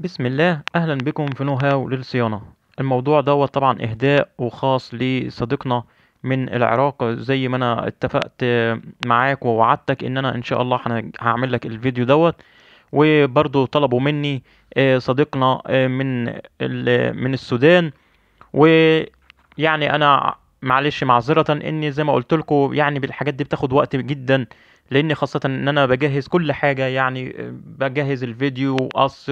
بسم الله اهلا بكم في نو هاو للصيانه الموضوع دوت طبعا اهداء وخاص لصديقنا من العراق زي ما انا اتفقت معاك ووعدتك ان انا ان شاء الله هعمل لك الفيديو دوت وبرضو طلبوا مني آه، صديقنا آه، من من السودان ويعني انا معلش معذره ان زي ما قلت لكم يعني بالحاجات دي بتاخد وقت جدا لان خاصه ان انا بجهز كل حاجه يعني بجهز الفيديو وقص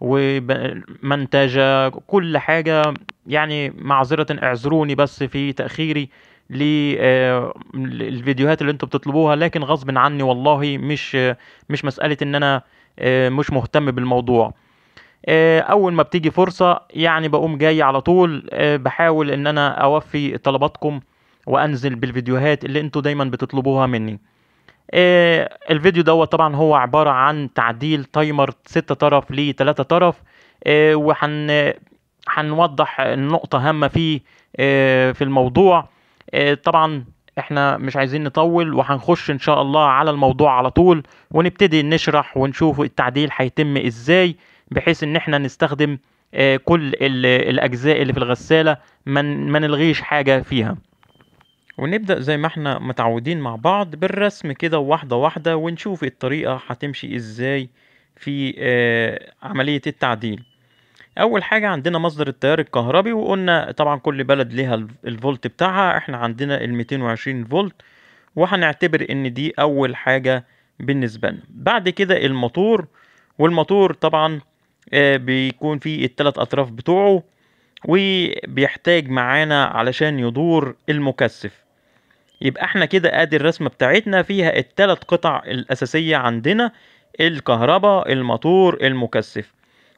ومنتجه كل حاجه يعني معذره اعذروني بس في تاخيري للفيديوهات اللي انتوا بتطلبوها لكن غصب عني والله مش مش مساله ان انا مش مهتم بالموضوع آه، اول ما بتيجي فرصه يعني بقوم جاي على طول آه، بحاول ان انا اوفي طلباتكم وانزل بالفيديوهات اللي انتوا دايما بتطلبوها مني آه، الفيديو دوت طبعا هو عباره عن تعديل تايمر 6 طرف ل 3 طرف وحن هنوضح النقطة هامة فيه في الموضوع طبعا احنا مش عايزين نطول وهنخش ان شاء الله على الموضوع على طول ونبتدي نشرح ونشوف التعديل هيتم ازاي بحيث ان احنا نستخدم آه، كل الاجزاء اللي في الغساله ما نلغيش حاجه فيها ونبدأ زي ما احنا متعودين مع بعض بالرسم كده واحدة واحدة ونشوف الطريقة هتمشي ازاي في آه، عملية التعديل اول حاجة عندنا مصدر التيار الكهربي وقلنا طبعا كل بلد ليها الفولت بتاعها احنا عندنا ال 220 فولت وهنعتبر ان دي اول حاجة بالنسبة لنا بعد كده الموتور والموتور طبعا آه، بيكون في الثلاث اطراف بتوعه وبيحتاج معانا علشان يدور المكثف يبقى احنا كده ادي الرسمه بتاعتنا فيها الثلاث قطع الاساسيه عندنا الكهرباء الماتور المكثف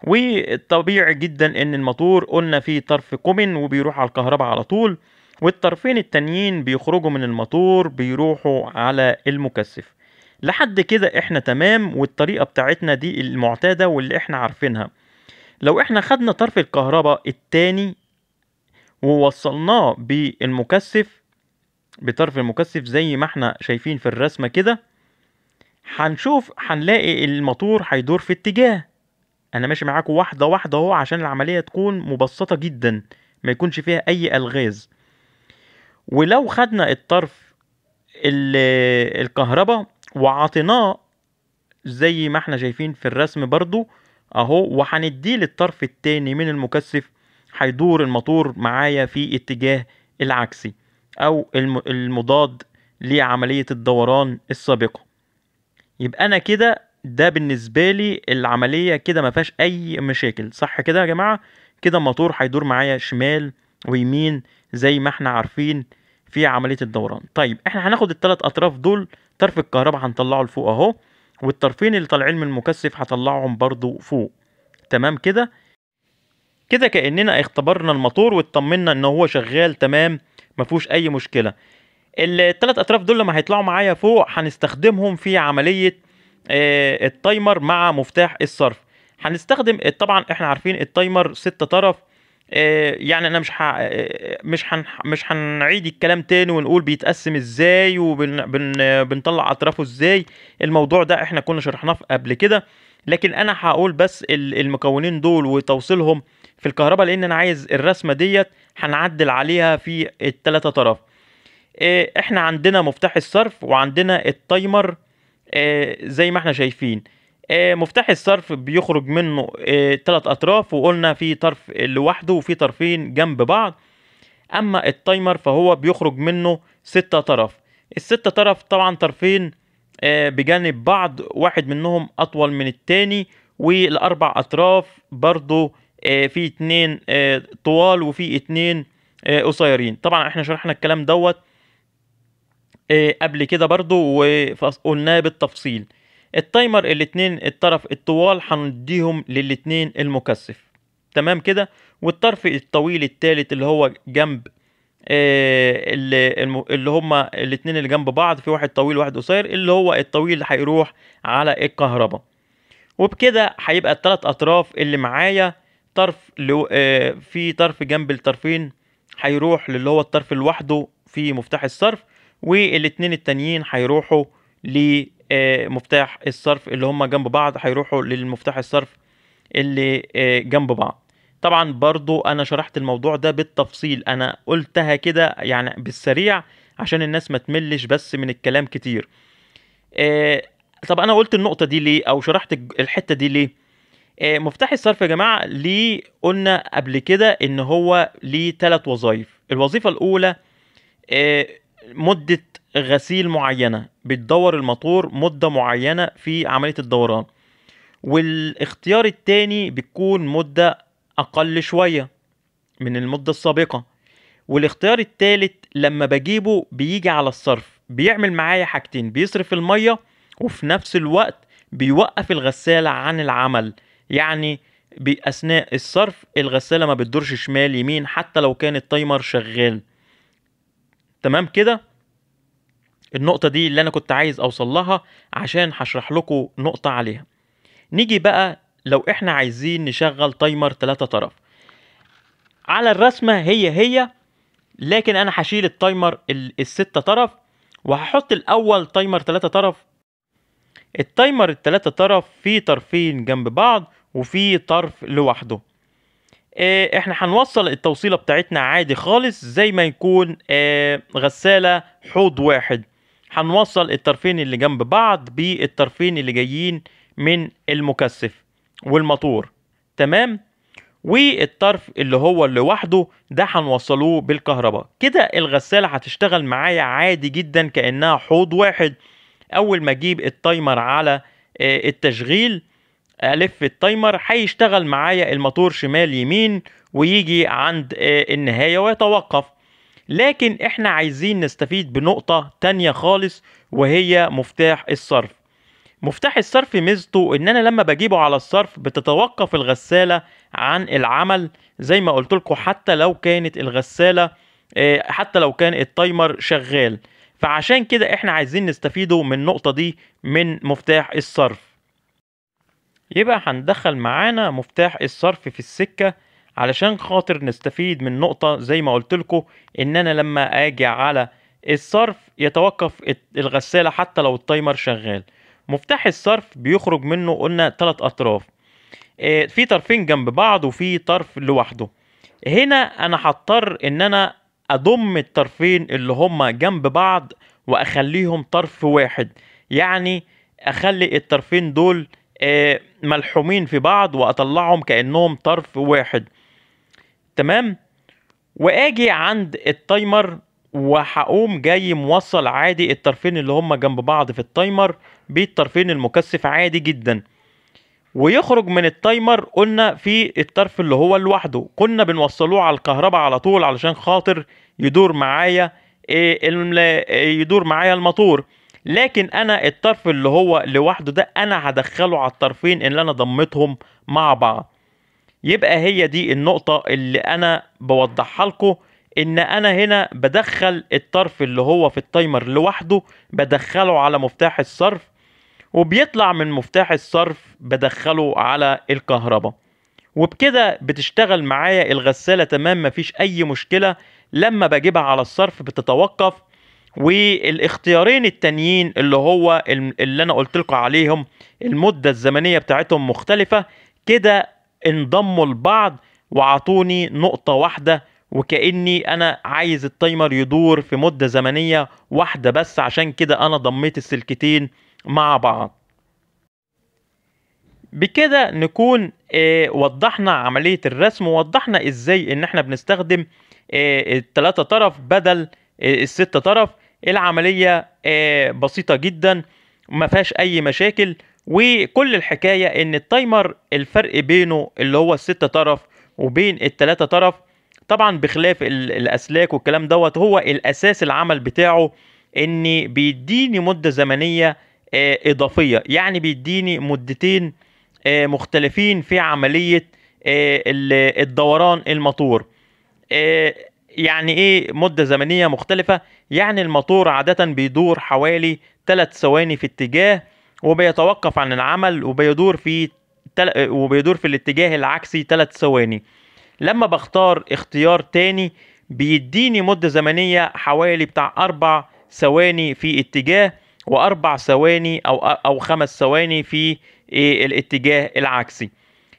وطبيعي جدا ان الماتور قلنا فيه طرف كومن وبيروح على الكهرباء على طول والطرفين التانيين بيخرجوا من الماتور بيروحوا على المكثف لحد كده احنا تمام والطريقه بتاعتنا دي المعتاده واللي احنا عارفينها لو احنا خدنا طرف الكهرباء التاني ووصلناه بالمكثف بطرف المكثف زي ما احنا شايفين في الرسمه كده هنشوف هنلاقي الموتور هيدور في اتجاه انا ماشي معاكم واحده واحده اهو عشان العمليه تكون مبسطه جدا ما يكونش فيها اي الغاز ولو خدنا الطرف الكهرباء وعطيناه زي ما احنا شايفين في الرسم برضو اهو وهنديه للطرف التاني من المكثف هيدور الموتور معايا في اتجاه العكسي او المضاد لعملية الدوران السابقة يبقى انا كده ده بالنسبة لي العملية كده ما فيهاش اي مشاكل صح كده يا جماعة كده الموتور هيدور معايا شمال ويمين زي ما احنا عارفين في عملية الدوران طيب احنا هناخد التلات اطراف دول طرف الكهرباء هنطلعه لفوق اهو والطرفين اللي طالعين من المكثف هطلعهم برضو فوق تمام كده كده كاننا اختبرنا الموتور واطمنا ان هو شغال تمام مفيهوش اي مشكله الثلاث اطراف دول لما هيطلعوا معايا فوق هنستخدمهم في عمليه آه، التايمر مع مفتاح الصرف هنستخدم طبعا احنا عارفين التايمر ست طرف آه، يعني انا مش ح... آه، آه، مش هن... مش هنعيد الكلام تاني ونقول بيتقسم ازاي وبنطلع وبن... بن... اطرافه ازاي الموضوع ده احنا كنا شرحناه قبل كده لكن انا هقول بس المكونين دول وتوصيلهم في الكهرباء لان انا عايز الرسمه ديت هنعدل عليها في التلاتة طرف احنا عندنا مفتاح الصرف وعندنا التايمر زي ما احنا شايفين آه، مفتاح الصرف بيخرج منه ثلاث آه، اطراف وقلنا في طرف لوحده وفي طرفين جنب بعض اما التايمر فهو بيخرج منه ستة طرف الستة طرف طبعا طرفين آه، بجانب بعض واحد منهم اطول من التاني والاربع اطراف برضو في اتنين طوال وفي اتنين قصيرين طبعا احنا شرحنا الكلام دوت قبل كده برضو وقلناه بالتفصيل التايمر الاتنين الطرف الطوال هنديهم للاتنين المكثف تمام كده والطرف الطويل التالت اللي هو جنب آه، اللي, اللي هما الاتنين اللي جنب بعض في واحد طويل وواحد قصير اللي هو الطويل هيروح على الكهرباء وبكده هيبقى التلات اطراف اللي معايا طرف آه، في طرف جنب الطرفين هيروح للي هو الطرف لوحده في مفتاح الصرف والاتنين التانيين هيروحوا مفتاح الصرف اللي هما جنب بعض هيروحوا للمفتاح الصرف اللي آه، جنب بعض طبعا برضو انا شرحت الموضوع ده بالتفصيل انا قلتها كده يعني بالسريع عشان الناس ما تملش بس من الكلام كتير آه، طب انا قلت النقطه دي ليه او شرحت الحته دي ليه آه، مفتاح الصرف يا جماعه ليه قلنا قبل كده ان هو ليه ثلاث وظائف الوظيفه الاولى مده غسيل معينة بتدور الموتور مدة معينة في عملية الدوران والاختيار التاني بتكون مدة أقل شوية من المدة السابقة والاختيار التالت لما بجيبه بيجي على الصرف بيعمل معايا حاجتين بيصرف المية وفي نفس الوقت بيوقف الغسالة عن العمل يعني بأثناء الصرف الغسالة ما بتدورش شمال يمين حتى لو كان التايمر شغال تمام كده النقطة دي اللي أنا كنت عايز أوصل لها عشان هشرح لكم نقطة عليها نيجي بقى لو إحنا عايزين نشغل تايمر ثلاثة طرف على الرسمة هي هي لكن أنا هشيل التايمر الستة طرف وهحط الأول تايمر ثلاثة طرف التايمر التلاتة طرف في طرفين جنب بعض وفي طرف لوحده آه، احنا هنوصل التوصيله بتاعتنا عادي خالص زي ما يكون آه، غساله حوض واحد هنوصل الطرفين اللي جنب بعض بالطرفين اللي جايين من المكثف والمطور تمام والطرف اللي هو لوحده ده هنوصله بالكهرباء كده الغسالة هتشتغل معايا عادي جدا كأنها حوض واحد أول ما أجيب التايمر على آه، التشغيل ألف التايمر هيشتغل معايا الماتور شمال يمين ويجي عند آه، النهاية ويتوقف لكن احنا عايزين نستفيد بنقطة تانية خالص وهي مفتاح الصرف مفتاح الصرف ميزته ان انا لما بجيبه على الصرف بتتوقف الغسالة عن العمل زي ما قلت لكم حتى لو كانت الغسالة آه، حتى لو كان التايمر شغال فعشان كده احنا عايزين نستفيدوا من النقطة دي من مفتاح الصرف يبقى هندخل معانا مفتاح الصرف في السكة علشان خاطر نستفيد من نقطة زي ما قلت لكم ان انا لما اجي على الصرف يتوقف الغسالة حتى لو التايمر شغال مفتاح الصرف بيخرج منه قلنا ثلاث اطراف آه، في طرفين جنب بعض وفي طرف لوحده هنا انا هضطر ان انا اضم الطرفين اللي هما جنب بعض واخليهم طرف واحد يعني اخلي الطرفين دول آه، ملحومين في بعض واطلعهم كانهم طرف واحد تمام واجي عند التايمر وهقوم جاي موصل عادي الطرفين اللي هما جنب بعض في التايمر بالطرفين المكثف عادي جدا ويخرج من التايمر قلنا في الطرف اللي هو لوحده كنا بنوصلوه على الكهرباء على طول علشان خاطر يدور معايا إيه يدور معايا الموتور لكن انا الطرف اللي هو لوحده ده انا هدخله على الطرفين اللي انا ضمتهم مع بعض يبقى هي دي النقطة اللي أنا بوضحها لكم إن أنا هنا بدخل الطرف اللي هو في التايمر لوحده بدخله على مفتاح الصرف وبيطلع من مفتاح الصرف بدخله على الكهرباء وبكده بتشتغل معايا الغسالة تمام مفيش أي مشكلة لما بجيبها على الصرف بتتوقف والاختيارين التانيين اللي هو اللي أنا قلت لكم عليهم المدة الزمنية بتاعتهم مختلفة كده انضموا لبعض وعطوني نقطة واحدة وكأني أنا عايز التايمر يدور في مدة زمنية واحدة بس عشان كده أنا ضميت السلكتين مع بعض بكده نكون آه، وضحنا عملية الرسم ووضحنا ازاي ان احنا بنستخدم آه، التلاتة طرف بدل آه، الستة طرف العملية بسيطة جدا ما فيهاش اي مشاكل وكل الحكاية ان التايمر الفرق بينه اللي هو الست طرف وبين التلاتة طرف طبعا بخلاف الاسلاك والكلام دوت هو الاساس العمل بتاعه ان بيديني مدة زمنية آه، اضافية يعني بيديني مدتين آه، مختلفين في عملية آه، الدوران المطور يعني ايه مدة زمنية مختلفة يعني المطور عادة بيدور حوالي 3 ثواني في اتجاه وبيتوقف عن العمل وبيدور في تل... وبيدور في الاتجاه العكسي ثلاث ثواني لما بختار اختيار تاني بيديني مدة زمنية حوالي بتاع أربع ثواني في اتجاه وأربع ثواني أو أو خمس ثواني في إيه، الاتجاه العكسي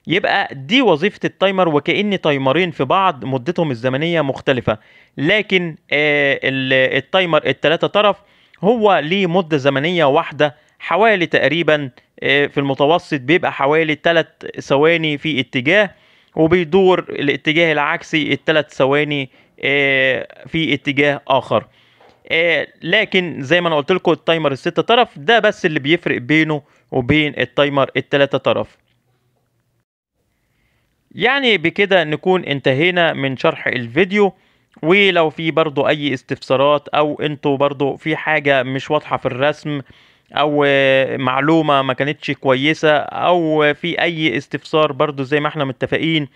يبقى دي وظيفة التايمر وكأن تايمرين في بعض مدتهم الزمنية مختلفة لكن آه، التايمر التلاتة طرف هو ليه مدة زمنية واحدة حوالي تقريبا آه، في المتوسط بيبقى حوالي 3 ثواني في اتجاه وبيدور الاتجاه العكسي الثلاث ثواني آه، في اتجاه اخر آه، لكن زي ما انا قلت لكم التايمر الستة طرف ده بس اللي بيفرق بينه وبين التايمر الثلاثة طرف يعني بكده نكون انتهينا من شرح الفيديو ولو في برضو اي استفسارات او انتوا برضو في حاجة مش واضحة في الرسم او معلومه ما كانتش كويسه او في اي استفسار برضو زي ما احنا متفقين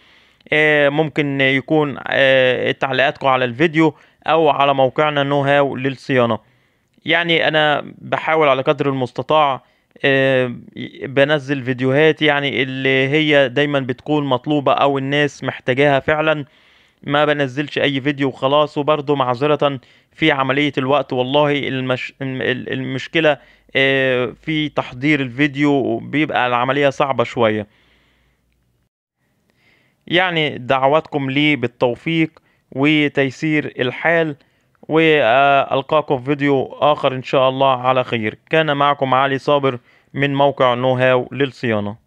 آه، ممكن يكون آه، تعليقاتكم على الفيديو او على موقعنا نو هاو للصيانه يعني انا بحاول على قدر المستطاع آه، بنزل فيديوهات يعني اللي هي دايما بتكون مطلوبه او الناس محتاجاها فعلا ما بنزلش اي فيديو وخلاص وبرضه معذرة في عملية الوقت والله المش... المشكلة آه، في تحضير الفيديو بيبقى العملية صعبة شوية يعني دعواتكم لي بالتوفيق وتيسير الحال وألقاكم في فيديو آخر إن شاء الله على خير كان معكم علي صابر من موقع نوهاو للصيانة